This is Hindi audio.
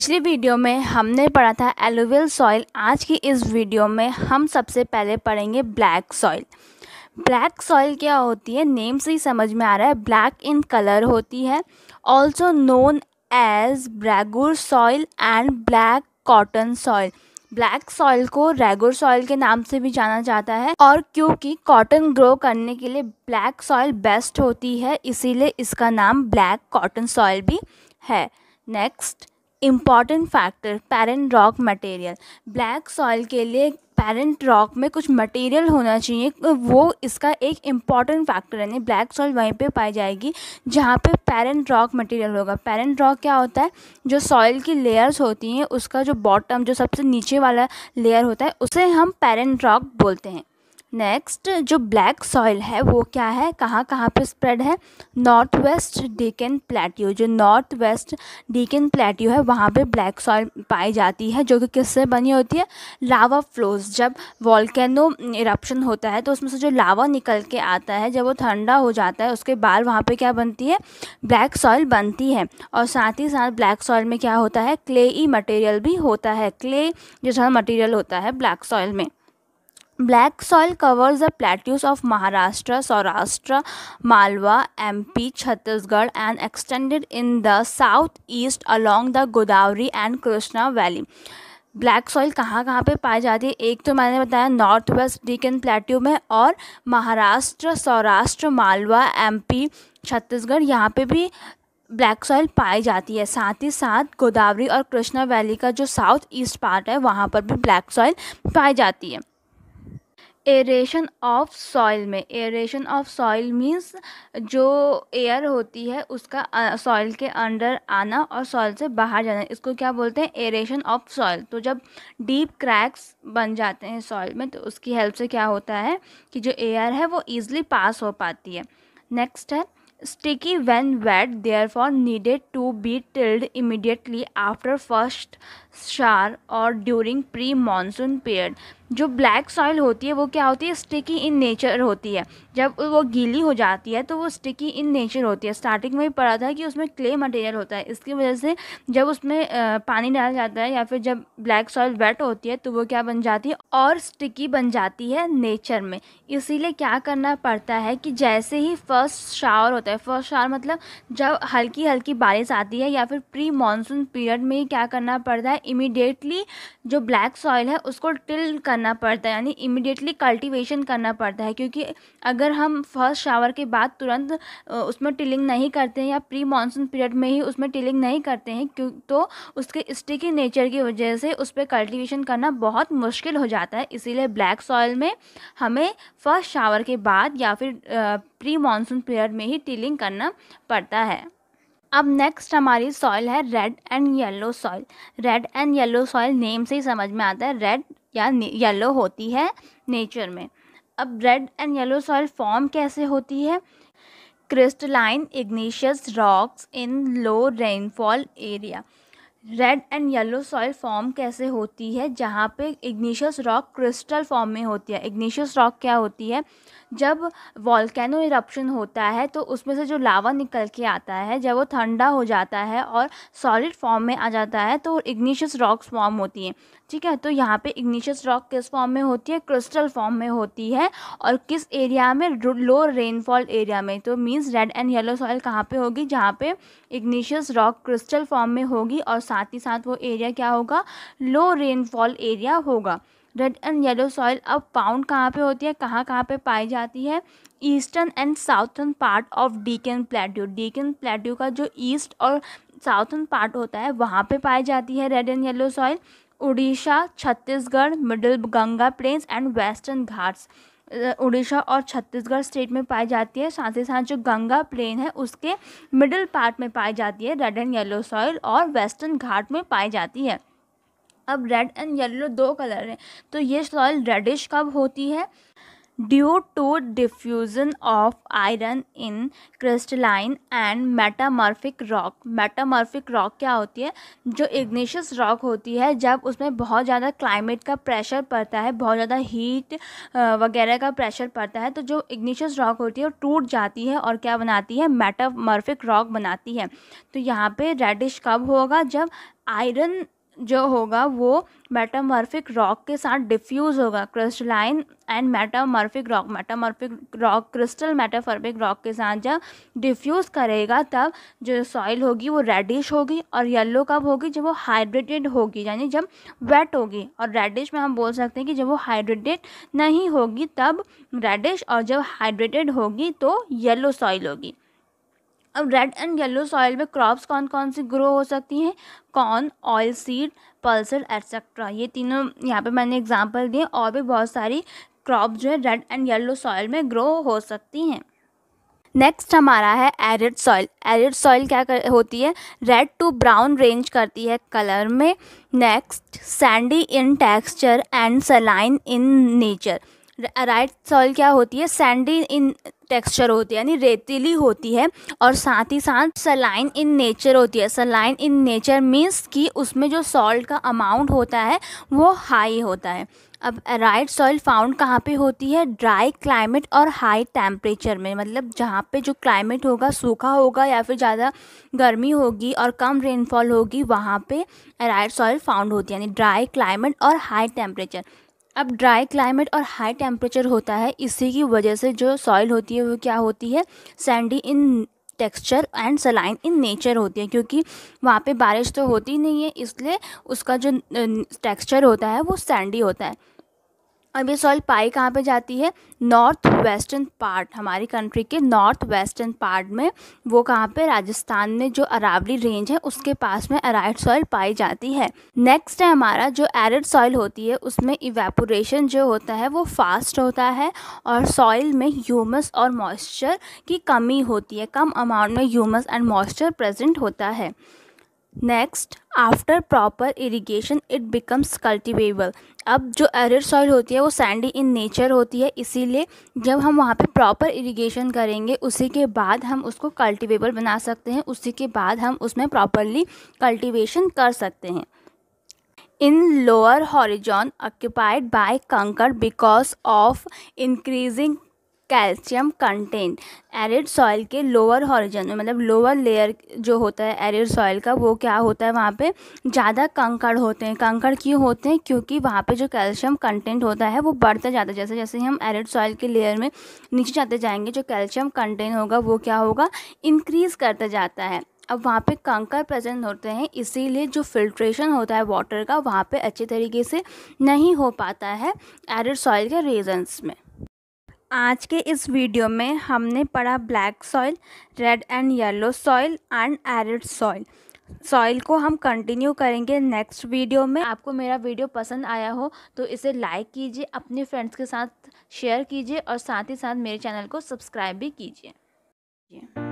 पिछली वीडियो में हमने पढ़ा था एलोवेल सॉइल आज की इस वीडियो में हम सबसे पहले पढ़ेंगे ब्लैक सॉइल ब्लैक सॉइल क्या होती है नेम से ही समझ में आ रहा है ब्लैक इन कलर होती है also known as regur soil and black cotton soil black soil को रेगुर सॉइल के नाम से भी जाना जाता है और क्योंकि कॉटन ग्रो करने के लिए ब्लैक सॉइल बेस्ट होती है इसीलिए इसका नाम ब्लैक कॉटन सॉइल भी है next important factor parent rock material black soil के लिए पेरेंट रॉक में कुछ मटेरियल होना चाहिए वो इसका एक इम्पॉर्टेंट फैक्टर है यानी ब्लैक सॉइल वहीं पे पाई जाएगी जहाँ पे पेरेंट रॉक मटेरियल होगा पेरेंट रॉक क्या होता है जो सॉइल की लेयर्स होती हैं उसका जो बॉटम जो सबसे नीचे वाला लेयर होता है उसे हम पेरेंट रॉक बोलते हैं नेक्स्ट जो ब्लैक सॉइल है वो क्या है कहाँ कहाँ पे स्प्रेड है नॉर्थ वेस्ट डीकन प्लेट्यू जो नॉर्थ वेस्ट डीकन प्लेट्यू है वहाँ पे ब्लैक सॉइल पाई जाती है जो कि किससे बनी होती है लावा फ्लोज जब वॉलकैनो इरप्शन होता है तो उसमें से जो लावा निकल के आता है जब वो ठंडा हो जाता है उसके बाद वहाँ पर क्या बनती है ब्लैक सॉइल बनती है और साथ ही साथ ब्लैक सॉइल में क्या होता है ई मटेरियल भी होता है क्ले जैसा मटेरियल होता है ब्लैक सॉइल में black soil covers the plateaus of Maharashtra Saurashtra Malwa M P Chhattisgarh and extended in the south east along the Godavari and Krishna valley black soil कहाँ कहाँ पे पाई जाती है एक तो मैंने बताया नॉर्थ वेस्ट डीकन प्लेट्यू में और महाराष्ट्र सौराष्ट्र मालवा एम पी छत्तीसगढ़ यहाँ पे भी ब्लैक सॉइल पाई जाती है साथ ही साथ गोदावरी और कृष्णा वैली का जो साउथ ईस्ट पार्ट है वहाँ पर भी ब्लैक सॉइल पाई जाती है एरेशन ऑफ सॉइल में एरेशन ऑफ सॉइल मीन्स जो एयर होती है उसका सॉइल के अंडर आना और सॉइल से बाहर जाना इसको क्या बोलते हैं एरेशन ऑफ सॉइल तो जब डीप क्रैक्स बन जाते हैं सॉइल में तो उसकी हेल्प से क्या होता है कि जो एयर है वो ईजिली पास हो पाती है नेक्स्ट है sticky when wet therefore needed to be tilled immediately after first shower और ड्यूरिंग प्री मानसून पीरियड जो ब्लैक सॉइल होती है वो क्या होती है स्टिकी इन नेचर होती है जब वो गीली हो जाती है तो वो स्टिकी इन नेचर होती है स्टार्टिंग में भी पढ़ा था कि उसमें क्ले मटेरियल होता है इसकी वजह से जब उसमें पानी डाला जाता है या फिर जब ब्लैक सॉइल वेट होती है तो वो क्या बन जाती है और स्टिकी बन जाती है नेचर में इसीलिए क्या करना पड़ता है कि जैसे ही फर्स्ट शावर होता है फर्स्ट शावर मतलब जब हल्की हल्की बारिश आती है या फिर प्री मानसून पीरियड में क्या करना पड़ता है इमिडिएटली जो ब्लैक सॉइल है उसको टिल करना पड़ता है यानी इमिडिएटली कल्टीवेशन करना पड़ता है क्योंकि अगर हम फर्स्ट शावर के बाद तुरंत उसमें टिलिंग नहीं करते हैं या प्री मानसून पीरियड में ही उसमें टिलिंग नहीं करते हैं क्यों तो उसके स्टिकी नेचर की वजह से उस पर कल्टिवेशन करना बहुत मुश्किल हो जाता है इसीलिए ब्लैक सॉइल में हमें फर्स्ट शावर के बाद या फिर प्री मानसून पीरियड में ही टिलिंग करना पड़ता है अब नेक्स्ट हमारी सॉइल है red and yellow soil red and yellow soil name से ही समझ में आता है रेड या येलो होती है नेचर में अब red and yellow soil form कैसे होती है crystalline igneous rocks in low rainfall area red and yellow soil form कैसे होती है जहाँ पे इग्निशियस रॉक क्रिस्टल फॉर्म में होती है इग्निशियस रॉक क्या होती है जब वॉलकैनो इरप्शन होता है तो उसमें से जो लावा निकल के आता है जब वो ठंडा हो जाता है और सॉलिड फॉर्म में आ जाता है तो इग्निशियस रॉक्स फॉर्म होती हैं ठीक है तो यहाँ पे इग्निशियस रॉक किस फॉर्म में होती है क्रिस्टल फॉर्म में होती है और किस एरिया में लो रेनफॉल एरिया में तो means red and yellow soil कहाँ पर होगी जहाँ पर इग्निशियस रॉक क्रिस्टल फॉर्म में होगी और साथ ही साथ वो एरिया क्या होगा लो रेनफॉल एरिया होगा रेड एंड येलो सॉइल अब पाउंड कहाँ पे होती है कहाँ कहाँ पे पाई जाती है eastern and southern part of Deccan plateau Deccan plateau का जो ईस्ट और साउथर्न पार्ट होता है वहाँ पे पाई जाती है red and yellow soil Orissa Chhattisgarh middle Ganga plains and Western Ghats Orissa और छत्तीसगढ़ स्टेट में पाई जाती है साथ ही साथ जो गंगा प्लेन है उसके मिडिल पार्ट में पाई जाती है रेड एंड येलो सॉइल और वेस्टर्न घाट में पाई जाती है अब रेड एंड येलो दो कलर हैं तो ये सॉइल रेडिश कब होती है due to diffusion of iron in crystalline and metamorphic rock metamorphic rock क्या होती है जो इग्निशियस रॉक होती है जब उसमें बहुत ज़्यादा क्लाइमेट का प्रेशर पड़ता है बहुत ज़्यादा हीट वगैरह का प्रेशर पड़ता है तो जो इग्निशियस रॉक होती है वो टूट जाती है और क्या बनाती है मेटामार्फिक रॉक बनाती है तो यहाँ पे रेडिश कब होगा जब आयरन जो होगा वो मेटामॉर्फिक रॉक के साथ डिफ्यूज़ होगा crystalline and metamorphic rock metamorphic rock crystal metamorphic rock के साथ जब डिफ्यूज़ करेगा तब जो सॉइल होगी वो रेडिश होगी और येलो कब होगी जब वो हाइड्रेटेड होगी यानी जब वेट होगी और रेडिश में हम बोल सकते हैं कि जब वो हाइड्रेटेड नहीं होगी तब रेडिश और जब हाइड्रेटेड होगी तो येलो सॉइल होगी अब रेड एंड येलो सॉइल में क्रॉप्स कौन कौन सी ग्रो हो सकती हैं corn oil seed pulses etcetera ये तीनों यहाँ पे मैंने एग्जांपल दिए और भी बहुत सारी क्रॉप जो है रेड एंड येलो सॉइल में ग्रो हो सकती हैं नेक्स्ट हमारा है एरिड सॉइल एरिड सॉइल क्या कर, होती है रेड टू ब्राउन रेंज करती है कलर में next sandy in texture and saline in nature arid soil क्या होती है सैंडी इन टेक्सचर होती है यानी रेतीली होती है और साथ ही साथ सलाइन इन नेचर होती है सलाइन इन नेचर मीन्स कि उसमें जो सॉल्ट का अमाउंट होता है वो हाई होता है अब राइट सॉइल फाउंड कहाँ पे होती है ड्राई क्लाइमेट और हाई टेम्परेचर में मतलब जहाँ पे जो क्लाइमेट होगा सूखा होगा या फिर ज़्यादा गर्मी होगी और कम रेनफॉल होगी वहाँ पे राइट सॉइल फाउंड होती है यानी ड्राई क्लाइमेट और हाई टेम्परेचर अब ड्राई क्लाइमेट और हाई टेम्परेचर होता है इसी की वजह से जो सॉइल होती है वो क्या होती है sandy in texture and saline in nature होती है क्योंकि वहाँ पे बारिश तो होती नहीं है इसलिए उसका जो टेक्सचर होता है वो सैंडी होता है अब ये सॉइल पाई कहाँ पे जाती है नॉर्थ वेस्टर्न पार्ट हमारी कंट्री के नॉर्थ वेस्टर्न पार्ट में वो कहाँ पे राजस्थान में जो अरावली रेंज है उसके पास में अराइड सॉइल पाई जाती है नेक्स्ट है हमारा जो एरिड सॉइल होती है उसमें इवेपोरेशन जो होता है वो फास्ट होता है और सॉइल में ह्यूमस और मॉइस्चर की कमी होती है कम अमाउंट में ह्यूमस एंड मॉइस्चर प्रजेंट होता है next after proper irrigation it becomes cultivable अब जो एरिड सॉइल होती है वो सैंडी इन नेचर होती है इसीलिए जब हम वहाँ पे प्रॉपर इरिगेशन करेंगे उसी के बाद हम उसको कल्टिवेबल बना सकते हैं उसी के बाद हम उसमें प्रॉपरली कल्टिवेशन कर सकते हैं in lower horizon occupied by kankar because of increasing calcium content arid soil के लोअर हॉरिजन में मतलब लोअर लेयर जो होता है एरिड सॉइल का वो क्या होता है वहाँ पे ज़्यादा कंकड़ होते हैं कंकड़ क्यों होते हैं क्योंकि वहाँ पे जो कैल्शियम कंटेंट होता है वो बढ़ता जाता है जैसे जैसे हम एरिड सॉइल के लेयर में नीचे जाते जाएंगे जो कैल्शियम कंटेंट होगा वो क्या होगा इंक्रीज़ करता जाता है अब वहाँ पे कंकर प्रेजेंट होते हैं इसीलिए जो फिल्ट्रेशन होता है वाटर का वहाँ पे अच्छे तरीके से नहीं हो पाता है एरिड सॉइल के रीजन्स में आज के इस वीडियो में हमने पढ़ा black soil red and yellow soil and arid soil soil को हम कंटिन्यू करेंगे नेक्स्ट वीडियो में आपको मेरा वीडियो पसंद आया हो तो इसे लाइक कीजिए अपने फ्रेंड्स के साथ शेयर कीजिए और साथ ही साथ मेरे चैनल को सब्सक्राइब भी कीजिए